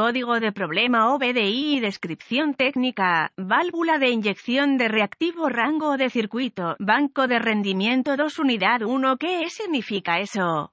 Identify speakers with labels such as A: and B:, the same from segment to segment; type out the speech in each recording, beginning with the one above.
A: Código de problema OBDI y descripción técnica, válvula de inyección de reactivo rango de circuito, banco de rendimiento 2 unidad 1. ¿Qué significa eso?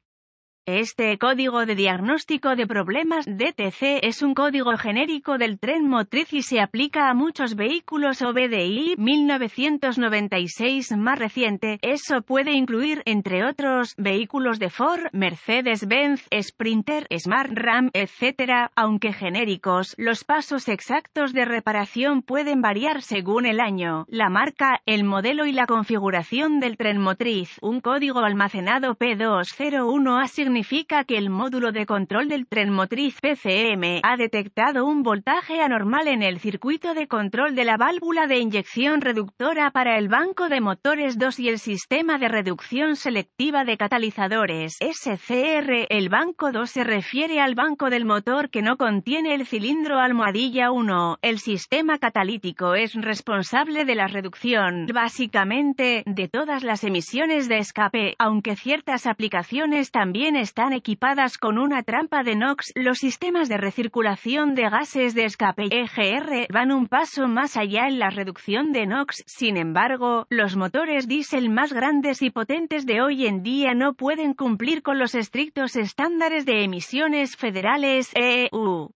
A: Este código de diagnóstico de problemas DTC es un código genérico del tren motriz y se aplica a muchos vehículos OBDI 1996 más reciente. Eso puede incluir, entre otros, vehículos de Ford, Mercedes-Benz, Sprinter, Smart Ram, etc. Aunque genéricos, los pasos exactos de reparación pueden variar según el año, la marca, el modelo y la configuración del tren motriz. Un código almacenado P201 ha significado significa que el módulo de control del tren motriz PCM ha detectado un voltaje anormal en el circuito de control de la válvula de inyección reductora para el banco de motores 2 y el sistema de reducción selectiva de catalizadores SCR. El banco 2 se refiere al banco del motor que no contiene el cilindro almohadilla 1. El sistema catalítico es responsable de la reducción, básicamente, de todas las emisiones de escape, aunque ciertas aplicaciones también están equipadas con una trampa de NOx. Los sistemas de recirculación de gases de escape EGR van un paso más allá en la reducción de NOx. Sin embargo, los motores diésel más grandes y potentes de hoy en día no pueden cumplir con los estrictos estándares de emisiones federales EU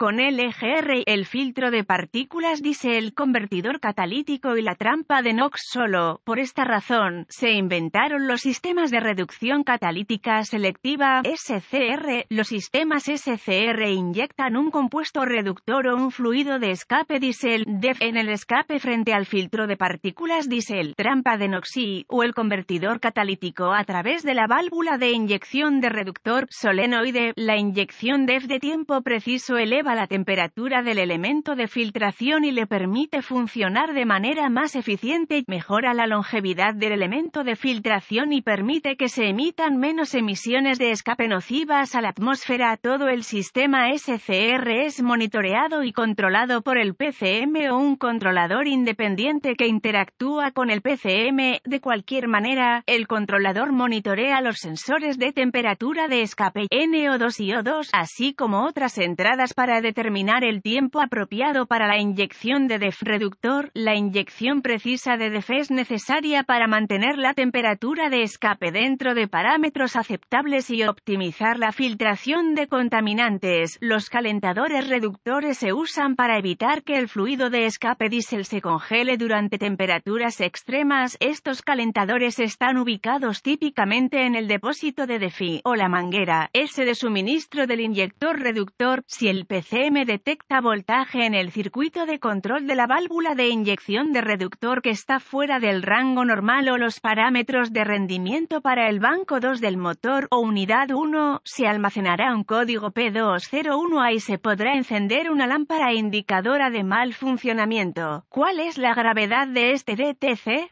A: con LGR, el filtro de partículas diésel, convertidor catalítico y la trampa de NOx solo. Por esta razón, se inventaron los sistemas de reducción catalítica selectiva, SCR. Los sistemas SCR inyectan un compuesto reductor o un fluido de escape diésel, DEF, en el escape frente al filtro de partículas diésel, trampa de NOx o el convertidor catalítico a través de la válvula de inyección de reductor solenoide. La inyección DEF de tiempo preciso eleva la temperatura del elemento de filtración y le permite funcionar de manera más eficiente, mejora la longevidad del elemento de filtración y permite que se emitan menos emisiones de escape nocivas a la atmósfera. Todo el sistema SCR es monitoreado y controlado por el PCM o un controlador independiente que interactúa con el PCM. De cualquier manera, el controlador monitorea los sensores de temperatura de escape NO2 y O2, así como otras entradas para determinar el tiempo apropiado para la inyección de DEF reductor, la inyección precisa de DEF es necesaria para mantener la temperatura de escape dentro de parámetros aceptables y optimizar la filtración de contaminantes. Los calentadores reductores se usan para evitar que el fluido de escape diésel se congele durante temperaturas extremas. Estos calentadores están ubicados típicamente en el depósito de DEFI o la manguera, S de suministro del inyector reductor, si el ECM detecta voltaje en el circuito de control de la válvula de inyección de reductor que está fuera del rango normal o los parámetros de rendimiento para el banco 2 del motor o unidad 1, se almacenará un código P201A y se podrá encender una lámpara indicadora de mal funcionamiento. ¿Cuál es la gravedad de este DTC?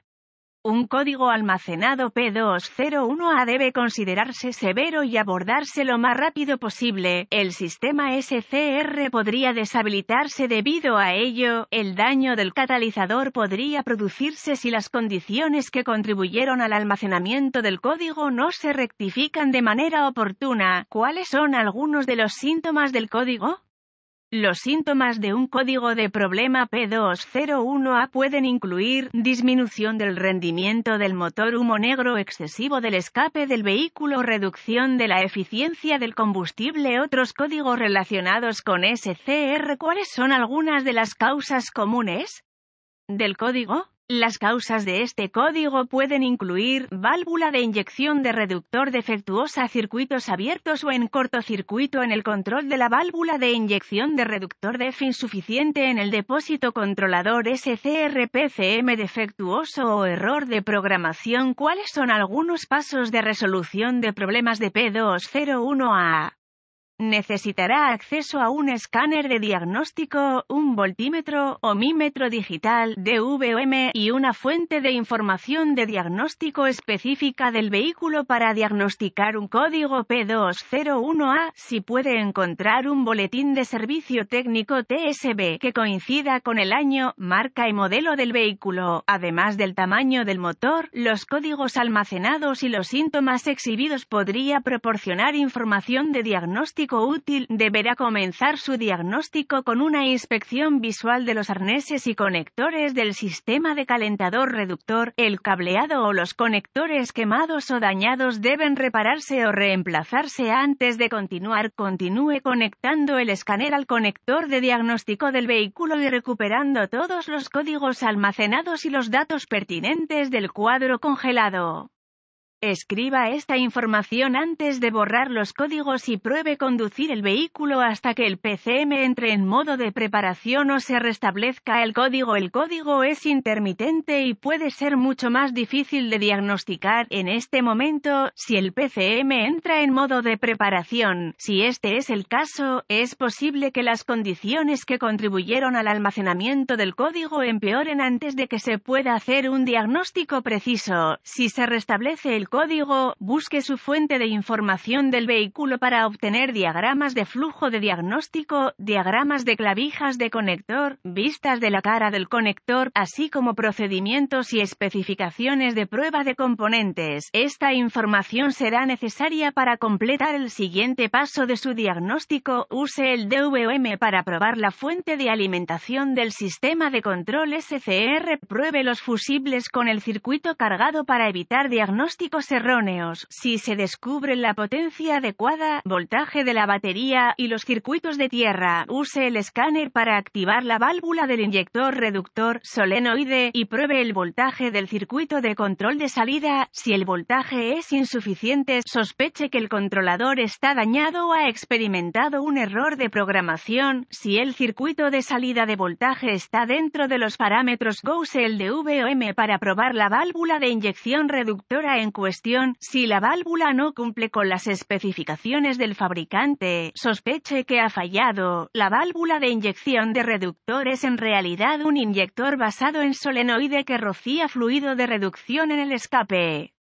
A: Un código almacenado P201A debe considerarse severo y abordarse lo más rápido posible. El sistema SCR podría deshabilitarse debido a ello. El daño del catalizador podría producirse si las condiciones que contribuyeron al almacenamiento del código no se rectifican de manera oportuna. ¿Cuáles son algunos de los síntomas del código? Los síntomas de un código de problema P201A pueden incluir disminución del rendimiento del motor humo negro excesivo del escape del vehículo, reducción de la eficiencia del combustible. Otros códigos relacionados con SCR. ¿Cuáles son algunas de las causas comunes del código? Las causas de este código pueden incluir válvula de inyección de reductor defectuosa, circuitos abiertos o en cortocircuito en el control de la válvula de inyección de reductor DEF insuficiente en el depósito controlador SCRPCM defectuoso o error de programación. ¿Cuáles son algunos pasos de resolución de problemas de P201A? Necesitará acceso a un escáner de diagnóstico, un voltímetro o mímetro digital DVM y una fuente de información de diagnóstico específica del vehículo para diagnosticar un código P201A. Si puede encontrar un boletín de servicio técnico TSB que coincida con el año, marca y modelo del vehículo, además del tamaño del motor, los códigos almacenados y los síntomas exhibidos podría proporcionar información de diagnóstico útil, deberá comenzar su diagnóstico con una inspección visual de los arneses y conectores del sistema de calentador reductor, el cableado o los conectores quemados o dañados deben repararse o reemplazarse antes de continuar. Continúe conectando el escáner al conector de diagnóstico del vehículo y recuperando todos los códigos almacenados y los datos pertinentes del cuadro congelado. Escriba esta información antes de borrar los códigos y pruebe conducir el vehículo hasta que el PCM entre en modo de preparación o se restablezca el código. El código es intermitente y puede ser mucho más difícil de diagnosticar en este momento si el PCM entra en modo de preparación. Si este es el caso, es posible que las condiciones que contribuyeron al almacenamiento del código empeoren antes de que se pueda hacer un diagnóstico preciso. Si se restablece el código, busque su fuente de información del vehículo para obtener diagramas de flujo de diagnóstico, diagramas de clavijas de conector, vistas de la cara del conector, así como procedimientos y especificaciones de prueba de componentes. Esta información será necesaria para completar el siguiente paso de su diagnóstico. Use el DVM para probar la fuente de alimentación del sistema de control SCR. Pruebe los fusibles con el circuito cargado para evitar diagnóstico erróneos, si se descubre la potencia adecuada, voltaje de la batería y los circuitos de tierra, use el escáner para activar la válvula del inyector reductor solenoide y pruebe el voltaje del circuito de control de salida, si el voltaje es insuficiente, sospeche que el controlador está dañado o ha experimentado un error de programación, si el circuito de salida de voltaje está dentro de los parámetros de VOM para probar la válvula de inyección reductora en cuestión si la válvula no cumple con las especificaciones del fabricante, sospeche que ha fallado, la válvula de inyección de reductor es en realidad un inyector basado en solenoide que rocía fluido de reducción en el escape.